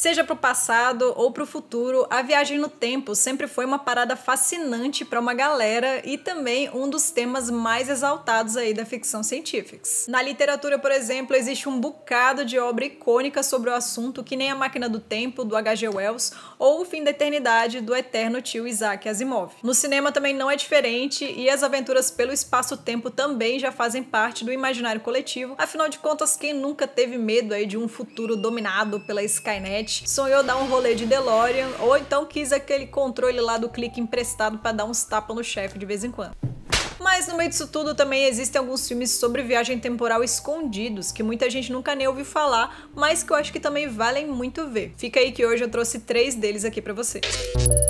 Seja para o passado ou para o futuro, a viagem no tempo sempre foi uma parada fascinante para uma galera e também um dos temas mais exaltados aí da ficção científica. Na literatura, por exemplo, existe um bocado de obra icônica sobre o assunto, que nem A Máquina do Tempo, do H.G. Wells, ou O Fim da Eternidade, do eterno tio Isaac Asimov. No cinema também não é diferente e as aventuras pelo espaço-tempo também já fazem parte do imaginário coletivo, afinal de contas, quem nunca teve medo aí de um futuro dominado pela Skynet? sonhou dar um rolê de DeLorean ou então quis aquele controle lá do clique emprestado para dar uns tapas no chefe de vez em quando. Mas no meio disso tudo também existem alguns filmes sobre viagem temporal escondidos, que muita gente nunca nem ouviu falar, mas que eu acho que também valem muito ver. Fica aí que hoje eu trouxe três deles aqui para você. Música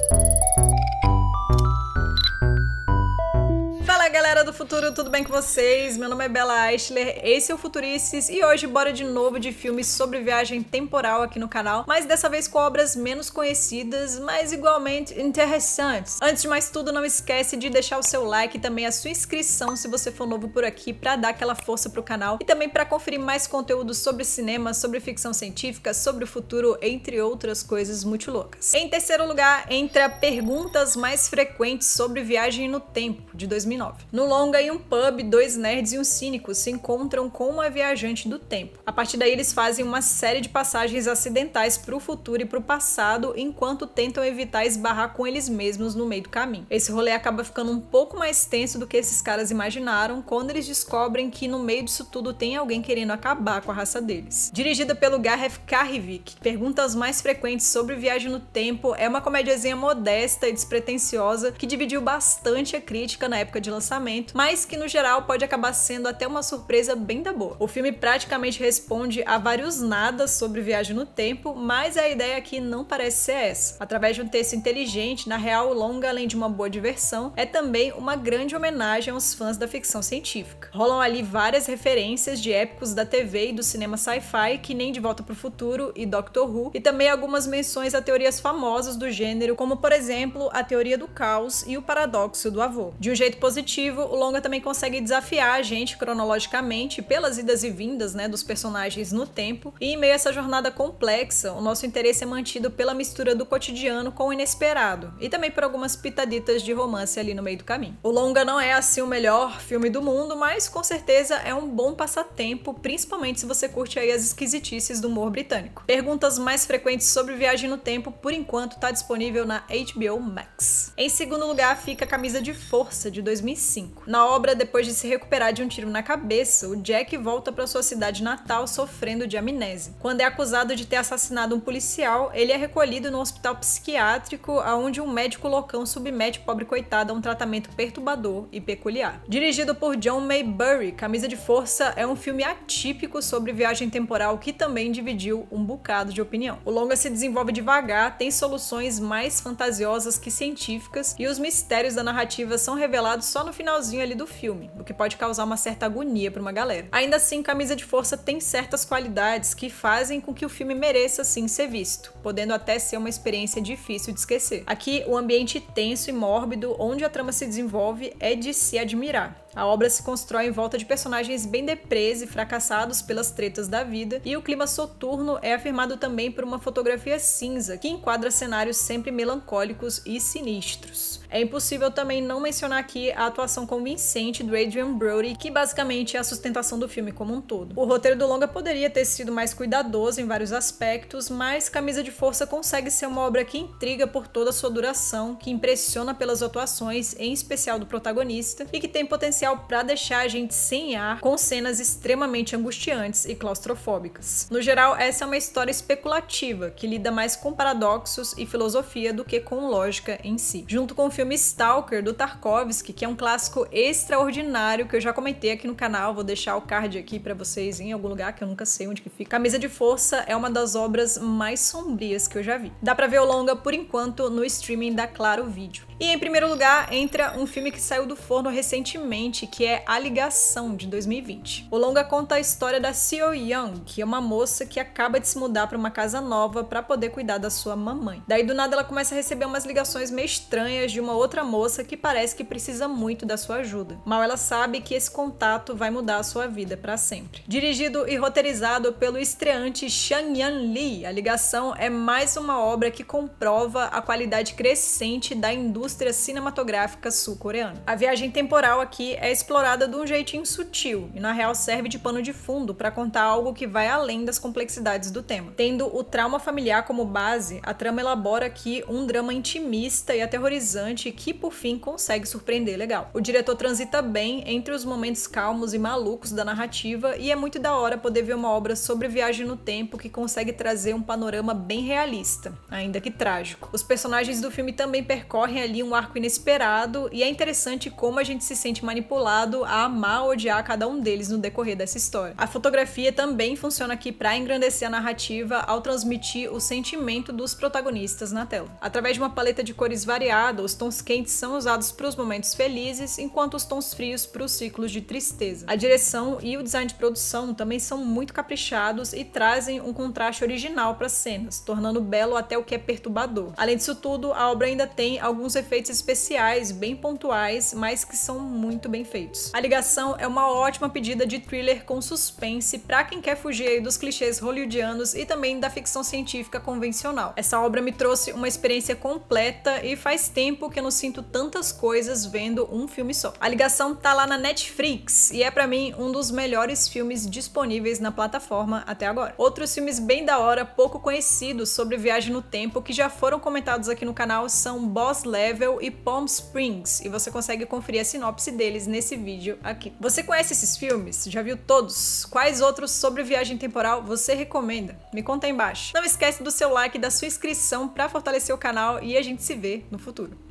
do futuro, tudo bem com vocês? Meu nome é Bela Eichler, esse é o Futurices e hoje bora de novo de filmes sobre viagem temporal aqui no canal, mas dessa vez com obras menos conhecidas, mas igualmente interessantes. Antes de mais tudo, não esquece de deixar o seu like e também a sua inscrição se você for novo por aqui para dar aquela força pro canal e também para conferir mais conteúdo sobre cinema, sobre ficção científica, sobre o futuro, entre outras coisas muito loucas. Em terceiro lugar, entra perguntas mais frequentes sobre viagem no tempo, de 2009. No longa, em um pub, dois nerds e um cínico se encontram com uma viajante do tempo. A partir daí, eles fazem uma série de passagens acidentais para o futuro e para o passado, enquanto tentam evitar esbarrar com eles mesmos no meio do caminho. Esse rolê acaba ficando um pouco mais tenso do que esses caras imaginaram quando eles descobrem que no meio disso tudo tem alguém querendo acabar com a raça deles. Dirigida pelo Gareth Carrivick, perguntas mais frequentes sobre viagem no tempo é uma comédiazinha modesta e despretensiosa que dividiu bastante a crítica na época de lançamento mas que no geral pode acabar sendo até uma surpresa bem da boa. O filme praticamente responde a vários nada sobre viagem no tempo, mas a ideia aqui não parece ser essa. Através de um texto inteligente, na real longa, além de uma boa diversão, é também uma grande homenagem aos fãs da ficção científica. Rolam ali várias referências de épicos da TV e do cinema sci-fi, que nem De Volta para o Futuro e Doctor Who, e também algumas menções a teorias famosas do gênero, como por exemplo a teoria do caos e o paradoxo do avô. De um jeito positivo, o longa também consegue desafiar a gente cronologicamente pelas idas e vindas, né, dos personagens no tempo. E em meio a essa jornada complexa, o nosso interesse é mantido pela mistura do cotidiano com o inesperado e também por algumas pitaditas de romance ali no meio do caminho. O longa não é assim o melhor filme do mundo, mas com certeza é um bom passatempo, principalmente se você curte aí as esquisitices do humor britânico. Perguntas mais frequentes sobre viagem no tempo, por enquanto, está disponível na HBO Max. Em segundo lugar fica a Camisa de Força de 2005. Na obra, depois de se recuperar de um tiro na cabeça, o Jack volta para sua cidade natal sofrendo de amnésia. Quando é acusado de ter assassinado um policial, ele é recolhido no hospital psiquiátrico, aonde um médico loucão submete o pobre coitado a um tratamento perturbador e peculiar. Dirigido por John Maybury, Camisa de Força é um filme atípico sobre viagem temporal que também dividiu um bocado de opinião. O longa se desenvolve devagar, tem soluções mais fantasiosas que científicas e os mistérios da narrativa são revelados só no finalzinho finalzinho ali do filme, o que pode causar uma certa agonia para uma galera. Ainda assim, Camisa de Força tem certas qualidades que fazem com que o filme mereça sim ser visto, podendo até ser uma experiência difícil de esquecer. Aqui, o ambiente tenso e mórbido onde a trama se desenvolve é de se admirar. A obra se constrói em volta de personagens bem depresa e fracassados pelas tretas da vida, e o clima soturno é afirmado também por uma fotografia cinza, que enquadra cenários sempre melancólicos e sinistros. É impossível também não mencionar aqui a atuação convincente do Adrian Brody, que basicamente é a sustentação do filme como um todo. O roteiro do longa poderia ter sido mais cuidadoso em vários aspectos, mas Camisa de Força consegue ser uma obra que intriga por toda a sua duração, que impressiona pelas atuações, em especial do protagonista, e que tem potencial especial para deixar a gente sem ar, com cenas extremamente angustiantes e claustrofóbicas. No geral, essa é uma história especulativa que lida mais com paradoxos e filosofia do que com lógica em si. Junto com o filme Stalker do Tarkovsky, que é um clássico extraordinário que eu já comentei aqui no canal, vou deixar o card aqui para vocês em algum lugar que eu nunca sei onde que fica. Camisa de Força é uma das obras mais sombrias que eu já vi. Dá para ver o longa por enquanto no streaming da Claro Vídeo. E em primeiro lugar entra um filme que saiu do forno recentemente, que é A Ligação, de 2020. O longa conta a história da Seo Young, que é uma moça que acaba de se mudar para uma casa nova para poder cuidar da sua mamãe. Daí do nada ela começa a receber umas ligações meio estranhas de uma outra moça que parece que precisa muito da sua ajuda. Mal ela sabe que esse contato vai mudar a sua vida para sempre. Dirigido e roteirizado pelo estreante Shang Yan Lee, A Ligação é mais uma obra que comprova a qualidade crescente da indústria indústria cinematográfica sul-coreana. A viagem temporal aqui é explorada de um jeitinho sutil e, na real, serve de pano de fundo para contar algo que vai além das complexidades do tema. Tendo o trauma familiar como base, a trama elabora aqui um drama intimista e aterrorizante que, por fim, consegue surpreender legal. O diretor transita bem entre os momentos calmos e malucos da narrativa e é muito da hora poder ver uma obra sobre viagem no tempo que consegue trazer um panorama bem realista, ainda que trágico. Os personagens do filme também percorrem ali um arco inesperado e é interessante como a gente se sente manipulado a amar ou odiar cada um deles no decorrer dessa história. A fotografia também funciona aqui para engrandecer a narrativa ao transmitir o sentimento dos protagonistas na tela. Através de uma paleta de cores variada, os tons quentes são usados para os momentos felizes, enquanto os tons frios para os ciclos de tristeza. A direção e o design de produção também são muito caprichados e trazem um contraste original para as cenas, tornando belo até o que é perturbador. Além disso tudo, a obra ainda tem alguns efeitos efeitos especiais bem pontuais, mas que são muito bem feitos. A ligação é uma ótima pedida de thriller com suspense para quem quer fugir dos clichês hollywoodianos e também da ficção científica convencional. Essa obra me trouxe uma experiência completa e faz tempo que eu não sinto tantas coisas vendo um filme só. A ligação tá lá na Netflix e é para mim um dos melhores filmes disponíveis na plataforma até agora. Outros filmes bem da hora, pouco conhecidos sobre viagem no tempo que já foram comentados aqui no canal são Boss Level e Palm Springs, e você consegue conferir a sinopse deles nesse vídeo aqui. Você conhece esses filmes? Já viu todos? Quais outros sobre viagem temporal você recomenda? Me conta aí embaixo. Não esquece do seu like e da sua inscrição para fortalecer o canal e a gente se vê no futuro.